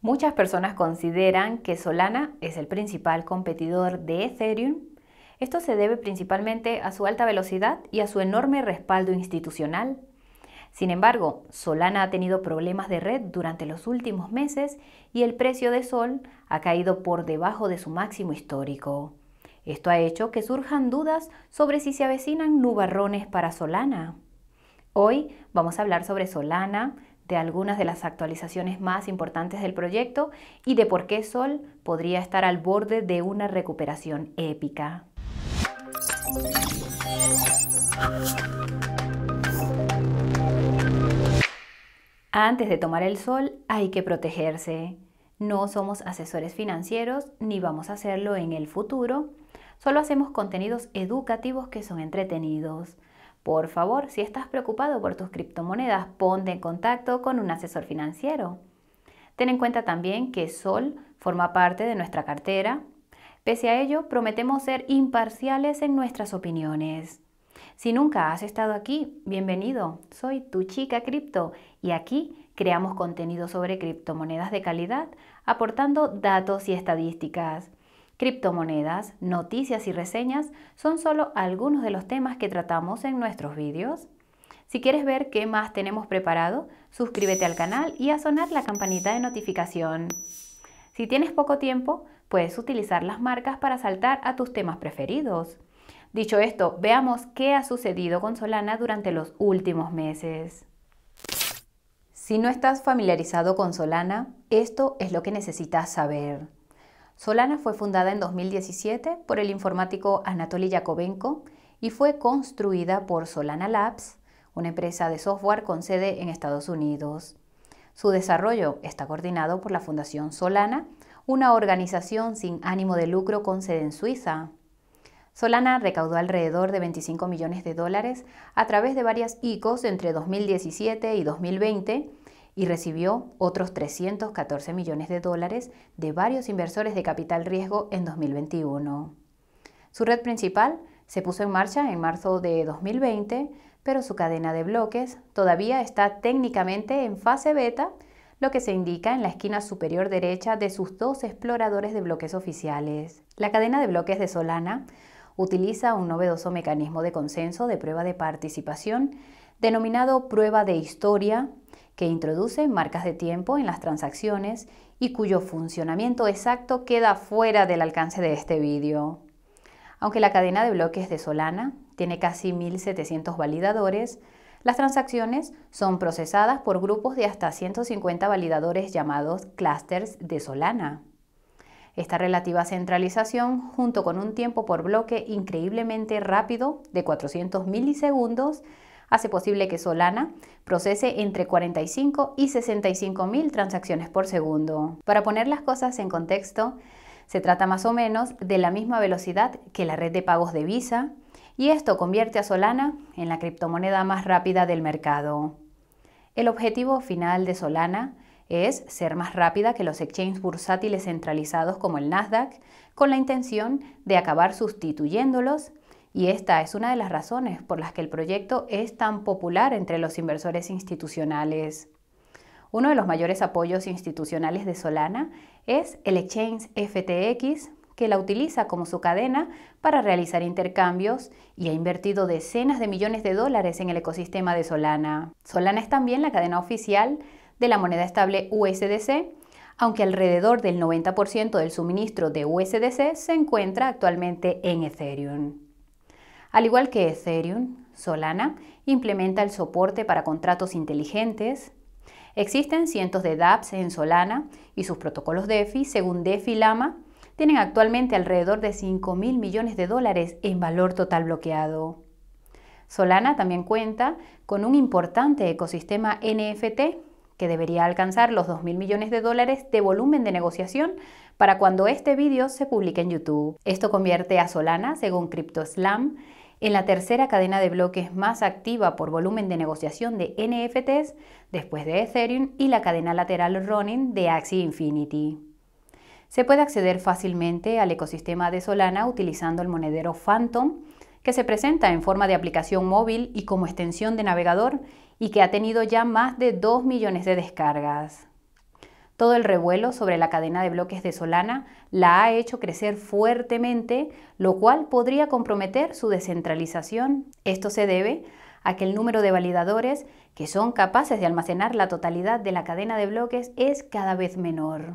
Muchas personas consideran que Solana es el principal competidor de Ethereum. Esto se debe principalmente a su alta velocidad y a su enorme respaldo institucional. Sin embargo, Solana ha tenido problemas de red durante los últimos meses y el precio de Sol ha caído por debajo de su máximo histórico. Esto ha hecho que surjan dudas sobre si se avecinan nubarrones para Solana. Hoy vamos a hablar sobre Solana, de algunas de las actualizaciones más importantes del proyecto y de por qué Sol podría estar al borde de una recuperación épica. Antes de tomar el sol hay que protegerse. No somos asesores financieros ni vamos a hacerlo en el futuro. Solo hacemos contenidos educativos que son entretenidos. Por favor, si estás preocupado por tus criptomonedas, ponte en contacto con un asesor financiero. Ten en cuenta también que Sol forma parte de nuestra cartera. Pese a ello, prometemos ser imparciales en nuestras opiniones. Si nunca has estado aquí, bienvenido. Soy tu chica cripto y aquí creamos contenido sobre criptomonedas de calidad, aportando datos y estadísticas criptomonedas, noticias y reseñas son solo algunos de los temas que tratamos en nuestros vídeos. Si quieres ver qué más tenemos preparado, suscríbete al canal y a sonar la campanita de notificación. Si tienes poco tiempo, puedes utilizar las marcas para saltar a tus temas preferidos. Dicho esto, veamos qué ha sucedido con Solana durante los últimos meses. Si no estás familiarizado con Solana, esto es lo que necesitas saber. Solana fue fundada en 2017 por el informático Anatoly Yakovenko y fue construida por Solana Labs, una empresa de software con sede en Estados Unidos. Su desarrollo está coordinado por la Fundación Solana, una organización sin ánimo de lucro con sede en Suiza. Solana recaudó alrededor de 25 millones de dólares a través de varias ICOs entre 2017 y 2020 y recibió otros 314 millones de dólares de varios inversores de capital riesgo en 2021. Su red principal se puso en marcha en marzo de 2020, pero su cadena de bloques todavía está técnicamente en fase beta, lo que se indica en la esquina superior derecha de sus dos exploradores de bloques oficiales. La cadena de bloques de Solana utiliza un novedoso mecanismo de consenso de prueba de participación denominado prueba de historia que introduce marcas de tiempo en las transacciones y cuyo funcionamiento exacto queda fuera del alcance de este vídeo. Aunque la cadena de bloques de Solana tiene casi 1.700 validadores, las transacciones son procesadas por grupos de hasta 150 validadores llamados clusters de Solana. Esta relativa centralización, junto con un tiempo por bloque increíblemente rápido de 400 milisegundos, hace posible que Solana procese entre 45 y 65 mil transacciones por segundo. Para poner las cosas en contexto, se trata más o menos de la misma velocidad que la red de pagos de Visa y esto convierte a Solana en la criptomoneda más rápida del mercado. El objetivo final de Solana es ser más rápida que los exchanges bursátiles centralizados como el Nasdaq, con la intención de acabar sustituyéndolos y esta es una de las razones por las que el proyecto es tan popular entre los inversores institucionales. Uno de los mayores apoyos institucionales de Solana es el exchange FTX, que la utiliza como su cadena para realizar intercambios y ha invertido decenas de millones de dólares en el ecosistema de Solana. Solana es también la cadena oficial de la moneda estable USDC, aunque alrededor del 90% del suministro de USDC se encuentra actualmente en Ethereum. Al igual que Ethereum, Solana implementa el soporte para contratos inteligentes. Existen cientos de dApps en Solana y sus protocolos DeFi, según DeFi Lama, tienen actualmente alrededor de 5 mil millones de dólares en valor total bloqueado. Solana también cuenta con un importante ecosistema NFT que debería alcanzar los mil millones de dólares de volumen de negociación para cuando este vídeo se publique en YouTube. Esto convierte a Solana, según CryptoSlam, en la tercera cadena de bloques más activa por volumen de negociación de NFTs después de Ethereum y la cadena lateral Running de Axie Infinity. Se puede acceder fácilmente al ecosistema de Solana utilizando el monedero Phantom, que se presenta en forma de aplicación móvil y como extensión de navegador y que ha tenido ya más de 2 millones de descargas. Todo el revuelo sobre la cadena de bloques de Solana la ha hecho crecer fuertemente, lo cual podría comprometer su descentralización. Esto se debe a que el número de validadores que son capaces de almacenar la totalidad de la cadena de bloques es cada vez menor.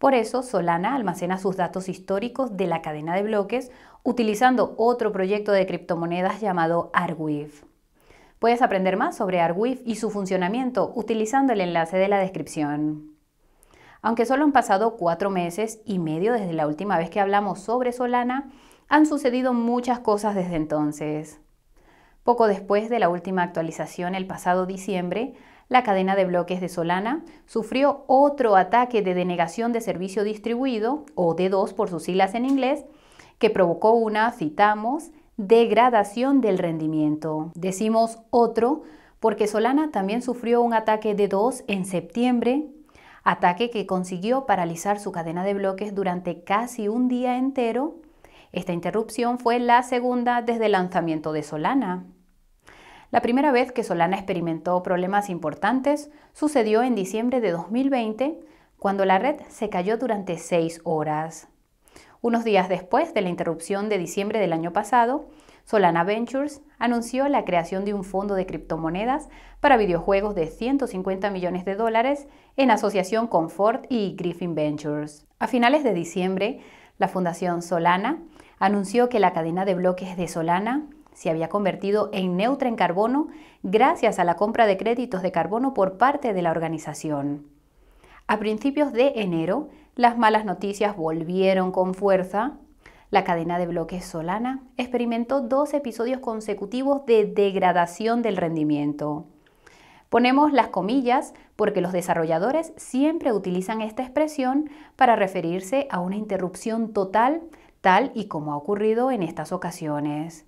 Por eso, Solana almacena sus datos históricos de la cadena de bloques utilizando otro proyecto de criptomonedas llamado Arweave. Puedes aprender más sobre Arweave y su funcionamiento utilizando el enlace de la descripción. Aunque solo han pasado cuatro meses y medio desde la última vez que hablamos sobre Solana, han sucedido muchas cosas desde entonces. Poco después de la última actualización el pasado diciembre, la cadena de bloques de Solana sufrió otro ataque de denegación de servicio distribuido, o D2 por sus siglas en inglés, que provocó una, citamos, degradación del rendimiento. Decimos otro porque Solana también sufrió un ataque de 2 en septiembre ataque que consiguió paralizar su cadena de bloques durante casi un día entero. Esta interrupción fue la segunda desde el lanzamiento de Solana. La primera vez que Solana experimentó problemas importantes sucedió en diciembre de 2020, cuando la red se cayó durante seis horas. Unos días después de la interrupción de diciembre del año pasado, Solana Ventures anunció la creación de un fondo de criptomonedas para videojuegos de 150 millones de dólares en asociación con Ford y Griffin Ventures. A finales de diciembre, la Fundación Solana anunció que la cadena de bloques de Solana se había convertido en neutra en carbono gracias a la compra de créditos de carbono por parte de la organización. A principios de enero, las malas noticias volvieron con fuerza la cadena de bloques Solana experimentó dos episodios consecutivos de degradación del rendimiento. Ponemos las comillas porque los desarrolladores siempre utilizan esta expresión para referirse a una interrupción total, tal y como ha ocurrido en estas ocasiones.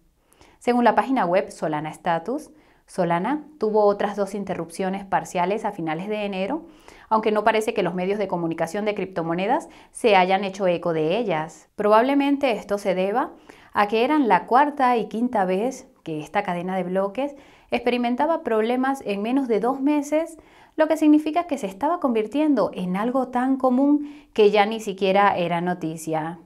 Según la página web Solana Status, Solana tuvo otras dos interrupciones parciales a finales de enero, aunque no parece que los medios de comunicación de criptomonedas se hayan hecho eco de ellas. Probablemente esto se deba a que eran la cuarta y quinta vez que esta cadena de bloques experimentaba problemas en menos de dos meses, lo que significa que se estaba convirtiendo en algo tan común que ya ni siquiera era noticia.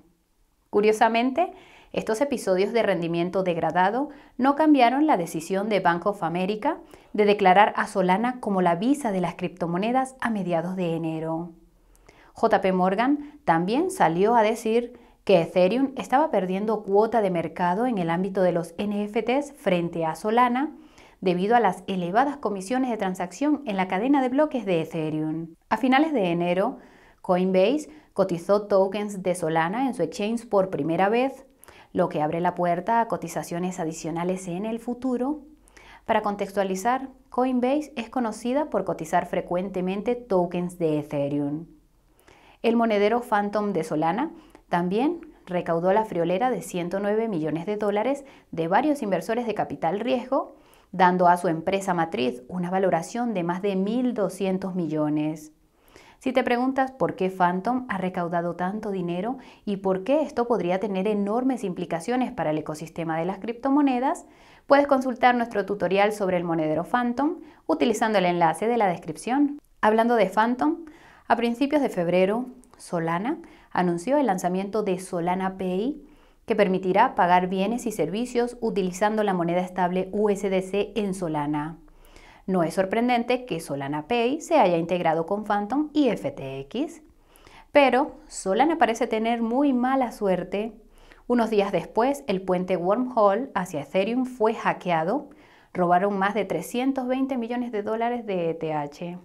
Curiosamente, estos episodios de rendimiento degradado no cambiaron la decisión de Bank of America de declarar a Solana como la visa de las criptomonedas a mediados de enero. JP Morgan también salió a decir que Ethereum estaba perdiendo cuota de mercado en el ámbito de los NFTs frente a Solana debido a las elevadas comisiones de transacción en la cadena de bloques de Ethereum. A finales de enero, Coinbase cotizó tokens de Solana en su exchange por primera vez lo que abre la puerta a cotizaciones adicionales en el futuro. Para contextualizar, Coinbase es conocida por cotizar frecuentemente tokens de Ethereum. El monedero Phantom de Solana también recaudó la friolera de 109 millones de dólares de varios inversores de capital riesgo, dando a su empresa matriz una valoración de más de 1.200 millones. Si te preguntas por qué Phantom ha recaudado tanto dinero y por qué esto podría tener enormes implicaciones para el ecosistema de las criptomonedas, puedes consultar nuestro tutorial sobre el monedero Phantom utilizando el enlace de la descripción. Hablando de Phantom, a principios de febrero, Solana anunció el lanzamiento de Solana Pay, que permitirá pagar bienes y servicios utilizando la moneda estable USDC en Solana. No es sorprendente que Solana Pay se haya integrado con Phantom y FTX, pero Solana parece tener muy mala suerte. Unos días después, el puente Wormhole hacia Ethereum fue hackeado. Robaron más de 320 millones de dólares de ETH.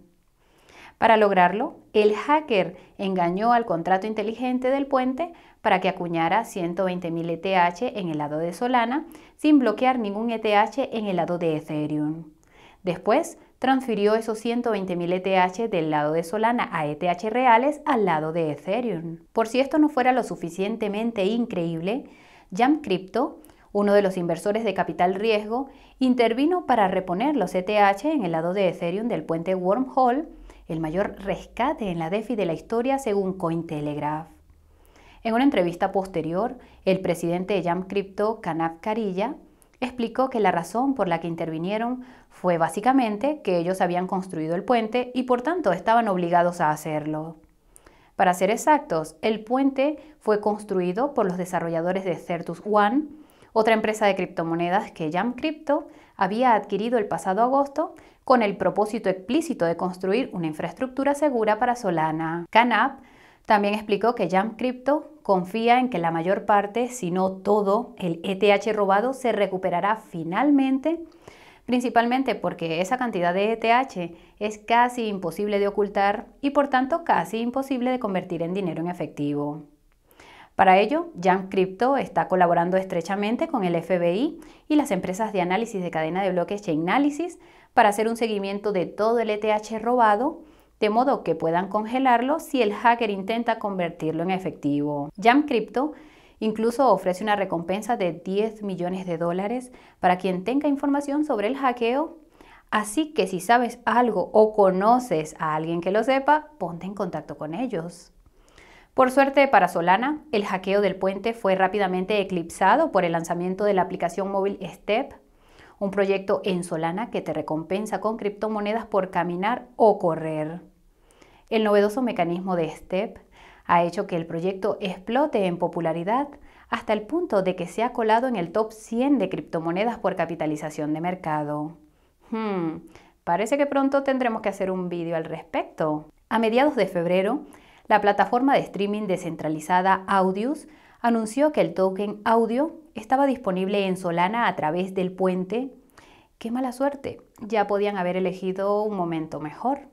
Para lograrlo, el hacker engañó al contrato inteligente del puente para que acuñara 120.000 ETH en el lado de Solana sin bloquear ningún ETH en el lado de Ethereum. Después, transfirió esos 120.000 ETH del lado de Solana a ETH reales al lado de Ethereum. Por si esto no fuera lo suficientemente increíble, Jam Crypto, uno de los inversores de capital riesgo, intervino para reponer los ETH en el lado de Ethereum del puente Wormhole, el mayor rescate en la DeFi de la historia según Cointelegraph. En una entrevista posterior, el presidente de Jam Crypto, Kanab Karilla, explicó que la razón por la que intervinieron fue básicamente que ellos habían construido el puente y por tanto estaban obligados a hacerlo. Para ser exactos, el puente fue construido por los desarrolladores de Certus One, otra empresa de criptomonedas que Jam Crypto había adquirido el pasado agosto con el propósito explícito de construir una infraestructura segura para Solana. También explicó que Jamcrypto Crypto confía en que la mayor parte, si no todo, el ETH robado se recuperará finalmente, principalmente porque esa cantidad de ETH es casi imposible de ocultar y por tanto casi imposible de convertir en dinero en efectivo. Para ello, Jamcrypto Crypto está colaborando estrechamente con el FBI y las empresas de análisis de cadena de bloques Chainalysis para hacer un seguimiento de todo el ETH robado de modo que puedan congelarlo si el hacker intenta convertirlo en efectivo. Jam Crypto incluso ofrece una recompensa de 10 millones de dólares para quien tenga información sobre el hackeo. Así que si sabes algo o conoces a alguien que lo sepa, ponte en contacto con ellos. Por suerte para Solana, el hackeo del puente fue rápidamente eclipsado por el lanzamiento de la aplicación móvil Step, un proyecto en Solana que te recompensa con criptomonedas por caminar o correr. El novedoso mecanismo de STEP ha hecho que el proyecto explote en popularidad hasta el punto de que se ha colado en el top 100 de criptomonedas por capitalización de mercado. Hmm, parece que pronto tendremos que hacer un vídeo al respecto. A mediados de febrero, la plataforma de streaming descentralizada Audius anunció que el token audio estaba disponible en Solana a través del puente. ¡Qué mala suerte! Ya podían haber elegido un momento mejor.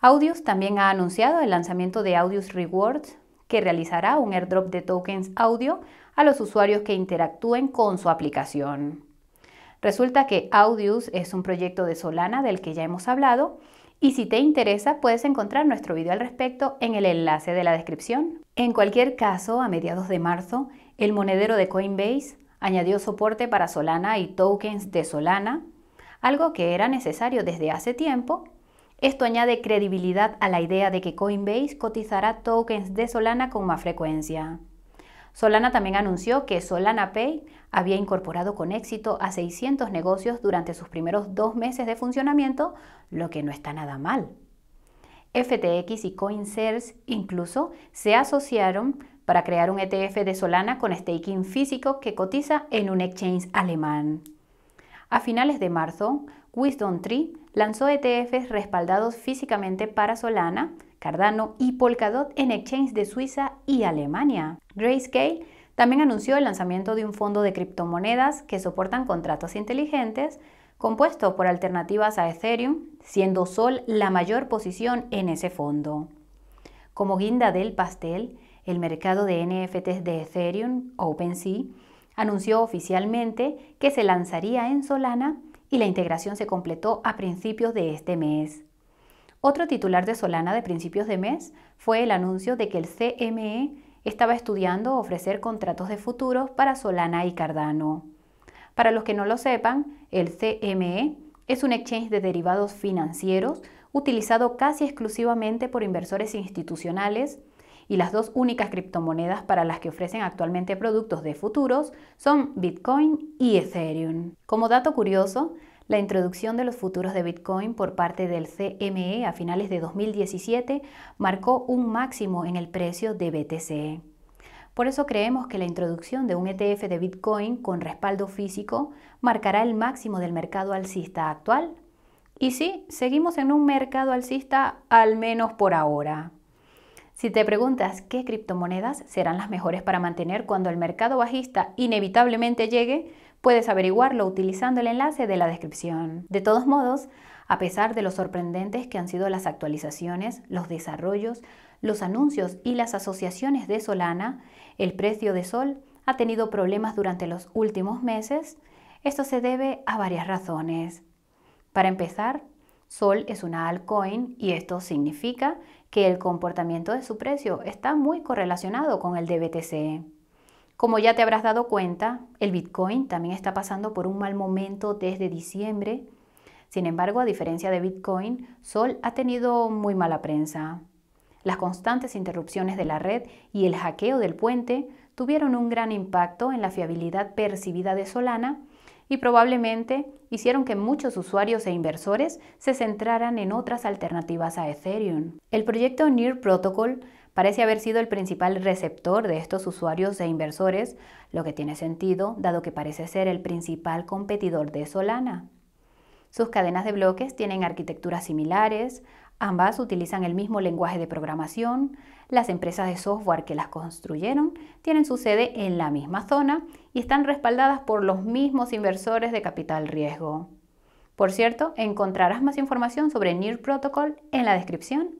Audius también ha anunciado el lanzamiento de Audius Rewards, que realizará un airdrop de tokens audio a los usuarios que interactúen con su aplicación. Resulta que Audius es un proyecto de Solana del que ya hemos hablado y si te interesa puedes encontrar nuestro video al respecto en el enlace de la descripción. En cualquier caso, a mediados de marzo, el monedero de Coinbase añadió soporte para Solana y tokens de Solana, algo que era necesario desde hace tiempo. Esto añade credibilidad a la idea de que Coinbase cotizará tokens de Solana con más frecuencia. Solana también anunció que Solana Pay había incorporado con éxito a 600 negocios durante sus primeros dos meses de funcionamiento, lo que no está nada mal. FTX y CoinShares incluso se asociaron para crear un ETF de Solana con staking físico que cotiza en un exchange alemán. A finales de marzo, Wisdom Tree lanzó ETFs respaldados físicamente para Solana, Cardano y Polkadot en exchanges de Suiza y Alemania. Grayscale también anunció el lanzamiento de un fondo de criptomonedas que soportan contratos inteligentes compuesto por alternativas a Ethereum, siendo Sol la mayor posición en ese fondo. Como guinda del pastel, el mercado de NFTs de Ethereum, OpenSea, anunció oficialmente que se lanzaría en Solana y la integración se completó a principios de este mes. Otro titular de Solana de principios de mes fue el anuncio de que el CME estaba estudiando ofrecer contratos de futuros para Solana y Cardano. Para los que no lo sepan, el CME es un exchange de derivados financieros utilizado casi exclusivamente por inversores institucionales y las dos únicas criptomonedas para las que ofrecen actualmente productos de futuros son Bitcoin y Ethereum. Como dato curioso, la introducción de los futuros de Bitcoin por parte del CME a finales de 2017 marcó un máximo en el precio de BTC. Por eso creemos que la introducción de un ETF de Bitcoin con respaldo físico marcará el máximo del mercado alcista actual. Y sí, seguimos en un mercado alcista al menos por ahora. Si te preguntas qué criptomonedas serán las mejores para mantener cuando el mercado bajista inevitablemente llegue, puedes averiguarlo utilizando el enlace de la descripción. De todos modos, a pesar de lo sorprendentes que han sido las actualizaciones, los desarrollos, los anuncios y las asociaciones de Solana, el precio de sol ha tenido problemas durante los últimos meses. Esto se debe a varias razones. Para empezar, Sol es una altcoin y esto significa que el comportamiento de su precio está muy correlacionado con el de BTC. Como ya te habrás dado cuenta, el Bitcoin también está pasando por un mal momento desde diciembre. Sin embargo, a diferencia de Bitcoin, Sol ha tenido muy mala prensa. Las constantes interrupciones de la red y el hackeo del puente tuvieron un gran impacto en la fiabilidad percibida de Solana y probablemente hicieron que muchos usuarios e inversores se centraran en otras alternativas a Ethereum. El proyecto Near Protocol parece haber sido el principal receptor de estos usuarios e inversores, lo que tiene sentido dado que parece ser el principal competidor de Solana. Sus cadenas de bloques tienen arquitecturas similares, Ambas utilizan el mismo lenguaje de programación, las empresas de software que las construyeron tienen su sede en la misma zona y están respaldadas por los mismos inversores de capital riesgo. Por cierto, encontrarás más información sobre Near Protocol en la descripción.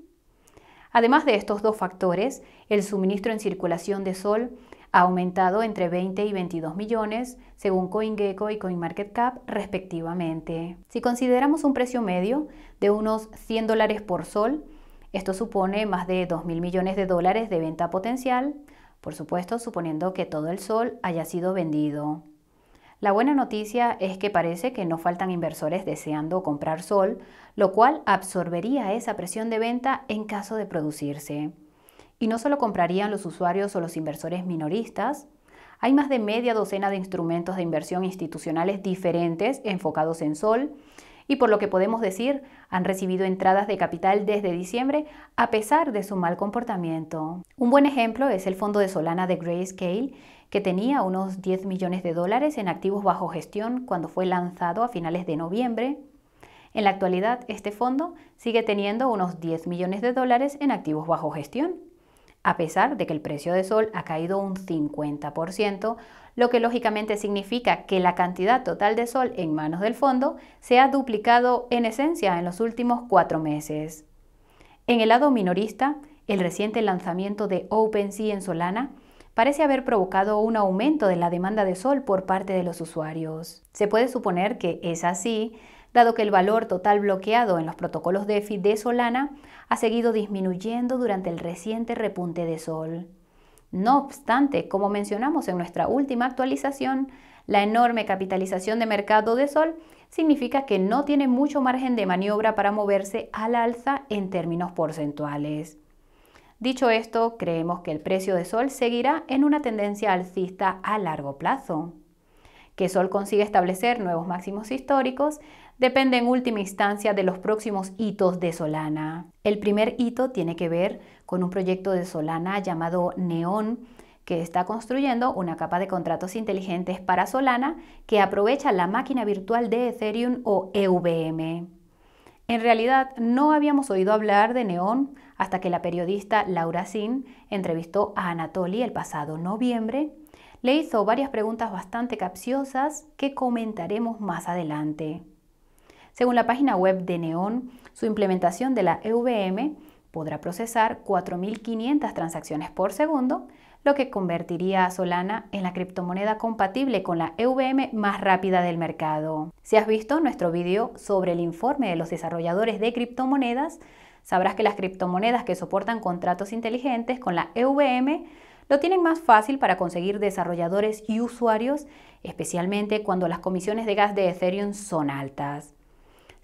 Además de estos dos factores, el suministro en circulación de sol ha aumentado entre 20 y 22 millones, según CoinGecko y CoinMarketCap respectivamente. Si consideramos un precio medio de unos 100 dólares por sol, esto supone más de 2 mil millones de dólares de venta potencial, por supuesto suponiendo que todo el sol haya sido vendido. La buena noticia es que parece que no faltan inversores deseando comprar sol, lo cual absorbería esa presión de venta en caso de producirse y no solo comprarían los usuarios o los inversores minoristas, hay más de media docena de instrumentos de inversión institucionales diferentes enfocados en sol y por lo que podemos decir han recibido entradas de capital desde diciembre a pesar de su mal comportamiento. Un buen ejemplo es el fondo de Solana de Grayscale que tenía unos 10 millones de dólares en activos bajo gestión cuando fue lanzado a finales de noviembre. En la actualidad, este fondo sigue teniendo unos 10 millones de dólares en activos bajo gestión a pesar de que el precio de sol ha caído un 50%, lo que lógicamente significa que la cantidad total de sol en manos del fondo se ha duplicado en esencia en los últimos cuatro meses. En el lado minorista, el reciente lanzamiento de OpenSea en Solana parece haber provocado un aumento de la demanda de sol por parte de los usuarios. Se puede suponer que es así dado que el valor total bloqueado en los protocolos DeFi de Solana ha seguido disminuyendo durante el reciente repunte de Sol. No obstante, como mencionamos en nuestra última actualización, la enorme capitalización de mercado de Sol significa que no tiene mucho margen de maniobra para moverse al alza en términos porcentuales. Dicho esto, creemos que el precio de Sol seguirá en una tendencia alcista a largo plazo. Que Sol consiga establecer nuevos máximos históricos depende en última instancia de los próximos hitos de Solana. El primer hito tiene que ver con un proyecto de Solana llamado Neon, que está construyendo una capa de contratos inteligentes para Solana que aprovecha la máquina virtual de Ethereum o EVM. En realidad no habíamos oído hablar de Neon hasta que la periodista Laura Sin entrevistó a Anatoly el pasado noviembre. Le hizo varias preguntas bastante capciosas que comentaremos más adelante. Según la página web de Neon, su implementación de la EVM podrá procesar 4.500 transacciones por segundo, lo que convertiría a Solana en la criptomoneda compatible con la EVM más rápida del mercado. Si has visto nuestro vídeo sobre el informe de los desarrolladores de criptomonedas, sabrás que las criptomonedas que soportan contratos inteligentes con la EVM lo tienen más fácil para conseguir desarrolladores y usuarios, especialmente cuando las comisiones de gas de Ethereum son altas.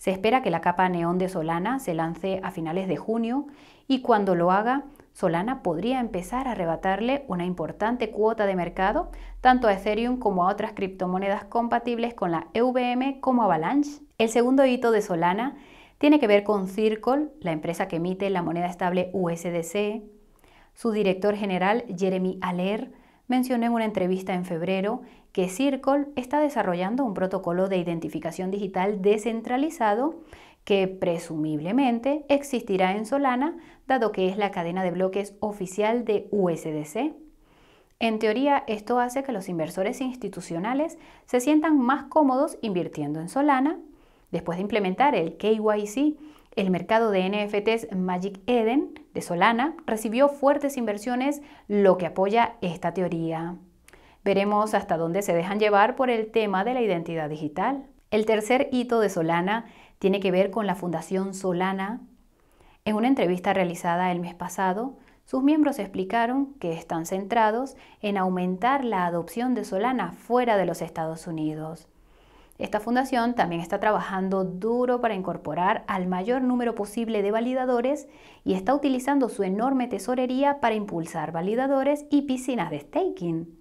Se espera que la capa neón de Solana se lance a finales de junio y cuando lo haga, Solana podría empezar a arrebatarle una importante cuota de mercado tanto a Ethereum como a otras criptomonedas compatibles con la EVM como Avalanche. El segundo hito de Solana tiene que ver con Circle, la empresa que emite la moneda estable USDC. Su director general, Jeremy Aller, Mencioné en una entrevista en febrero que Circle está desarrollando un protocolo de identificación digital descentralizado que presumiblemente existirá en Solana, dado que es la cadena de bloques oficial de USDC. En teoría, esto hace que los inversores institucionales se sientan más cómodos invirtiendo en Solana después de implementar el KYC, el mercado de NFTs Magic Eden de Solana recibió fuertes inversiones, lo que apoya esta teoría. Veremos hasta dónde se dejan llevar por el tema de la identidad digital. El tercer hito de Solana tiene que ver con la Fundación Solana. En una entrevista realizada el mes pasado, sus miembros explicaron que están centrados en aumentar la adopción de Solana fuera de los Estados Unidos. Esta fundación también está trabajando duro para incorporar al mayor número posible de validadores y está utilizando su enorme tesorería para impulsar validadores y piscinas de staking.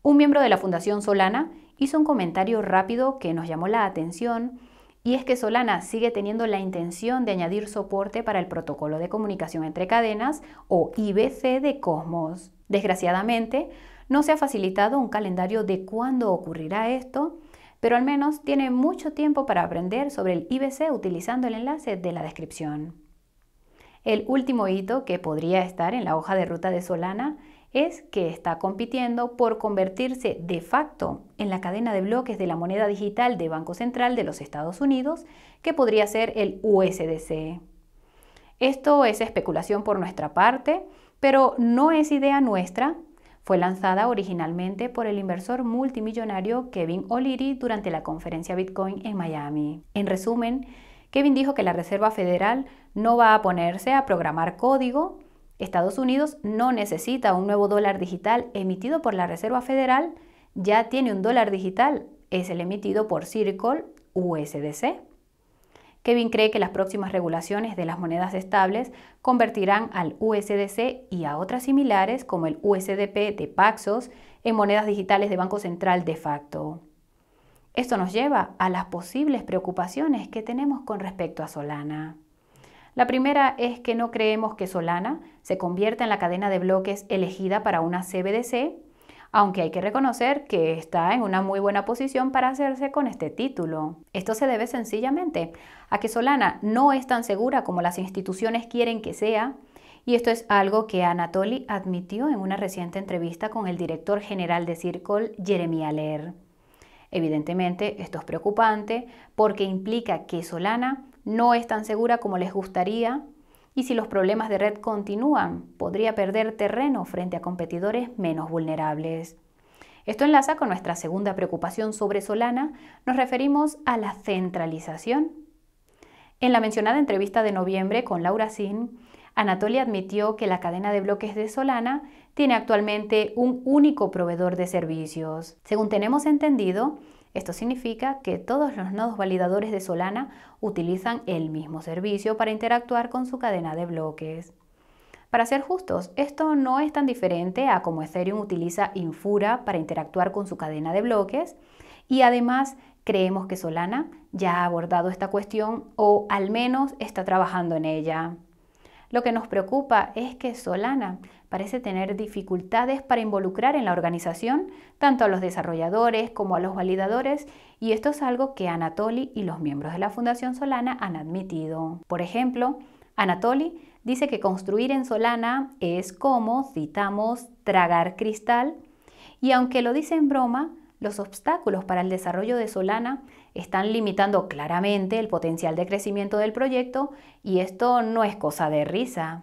Un miembro de la Fundación Solana hizo un comentario rápido que nos llamó la atención y es que Solana sigue teniendo la intención de añadir soporte para el protocolo de comunicación entre cadenas o IBC de Cosmos. Desgraciadamente, no se ha facilitado un calendario de cuándo ocurrirá esto pero al menos tiene mucho tiempo para aprender sobre el IBC utilizando el enlace de la descripción. El último hito que podría estar en la hoja de ruta de Solana es que está compitiendo por convertirse de facto en la cadena de bloques de la moneda digital de Banco Central de los Estados Unidos, que podría ser el USDC. Esto es especulación por nuestra parte, pero no es idea nuestra fue lanzada originalmente por el inversor multimillonario Kevin O'Leary durante la conferencia Bitcoin en Miami. En resumen, Kevin dijo que la Reserva Federal no va a ponerse a programar código. Estados Unidos no necesita un nuevo dólar digital emitido por la Reserva Federal, ya tiene un dólar digital, es el emitido por Circle USDC. Kevin cree que las próximas regulaciones de las monedas estables convertirán al USDC y a otras similares como el USDP de Paxos en monedas digitales de Banco Central de facto. Esto nos lleva a las posibles preocupaciones que tenemos con respecto a Solana. La primera es que no creemos que Solana se convierta en la cadena de bloques elegida para una CBDC aunque hay que reconocer que está en una muy buena posición para hacerse con este título. Esto se debe sencillamente a que Solana no es tan segura como las instituciones quieren que sea, y esto es algo que Anatoly admitió en una reciente entrevista con el director general de Circle, Jeremy Aller. Evidentemente, esto es preocupante porque implica que Solana no es tan segura como les gustaría y si los problemas de red continúan, podría perder terreno frente a competidores menos vulnerables. Esto enlaza con nuestra segunda preocupación sobre Solana, nos referimos a la centralización. En la mencionada entrevista de noviembre con Laura Sin, Anatoly admitió que la cadena de bloques de Solana tiene actualmente un único proveedor de servicios. Según tenemos entendido, esto significa que todos los nodos validadores de Solana utilizan el mismo servicio para interactuar con su cadena de bloques. Para ser justos, esto no es tan diferente a como Ethereum utiliza Infura para interactuar con su cadena de bloques y además creemos que Solana ya ha abordado esta cuestión o al menos está trabajando en ella. Lo que nos preocupa es que Solana parece tener dificultades para involucrar en la organización tanto a los desarrolladores como a los validadores y esto es algo que Anatoly y los miembros de la Fundación Solana han admitido. Por ejemplo, Anatoly dice que construir en Solana es como, citamos, tragar cristal y aunque lo dice en broma, los obstáculos para el desarrollo de Solana están limitando claramente el potencial de crecimiento del proyecto y esto no es cosa de risa.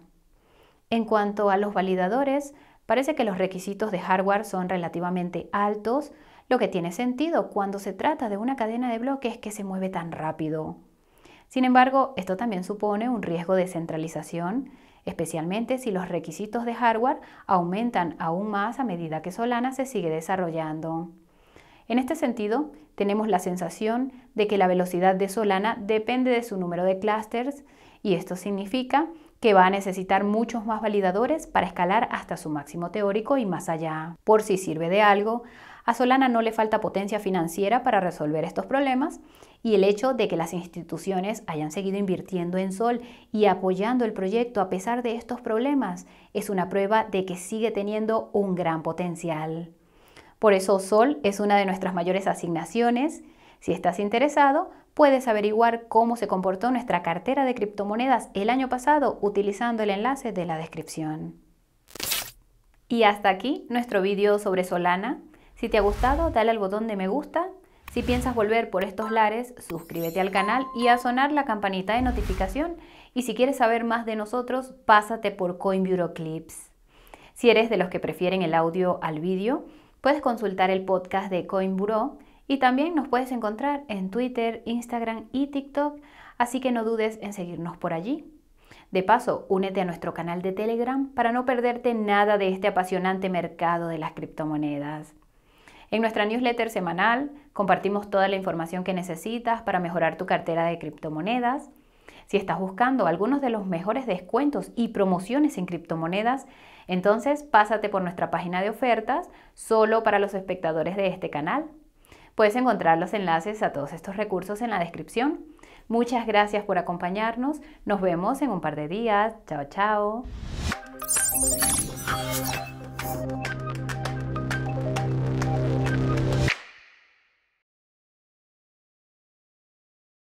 En cuanto a los validadores, parece que los requisitos de hardware son relativamente altos, lo que tiene sentido cuando se trata de una cadena de bloques que se mueve tan rápido. Sin embargo, esto también supone un riesgo de centralización, especialmente si los requisitos de hardware aumentan aún más a medida que Solana se sigue desarrollando. En este sentido, tenemos la sensación de que la velocidad de Solana depende de su número de clusters y esto significa que va a necesitar muchos más validadores para escalar hasta su máximo teórico y más allá. Por si sirve de algo, a Solana no le falta potencia financiera para resolver estos problemas y el hecho de que las instituciones hayan seguido invirtiendo en Sol y apoyando el proyecto a pesar de estos problemas es una prueba de que sigue teniendo un gran potencial. Por eso Sol es una de nuestras mayores asignaciones. Si estás interesado, puedes averiguar cómo se comportó nuestra cartera de criptomonedas el año pasado utilizando el enlace de la descripción. Y hasta aquí nuestro vídeo sobre Solana. Si te ha gustado, dale al botón de me gusta. Si piensas volver por estos lares, suscríbete al canal y a sonar la campanita de notificación. Y si quieres saber más de nosotros, pásate por CoinBureau Clips. Si eres de los que prefieren el audio al vídeo, puedes consultar el podcast de CoinBureau y también nos puedes encontrar en Twitter, Instagram y TikTok, así que no dudes en seguirnos por allí. De paso, únete a nuestro canal de Telegram para no perderte nada de este apasionante mercado de las criptomonedas. En nuestra newsletter semanal compartimos toda la información que necesitas para mejorar tu cartera de criptomonedas. Si estás buscando algunos de los mejores descuentos y promociones en criptomonedas, entonces pásate por nuestra página de ofertas solo para los espectadores de este canal Puedes encontrar los enlaces a todos estos recursos en la descripción. Muchas gracias por acompañarnos. Nos vemos en un par de días. Chao, chao.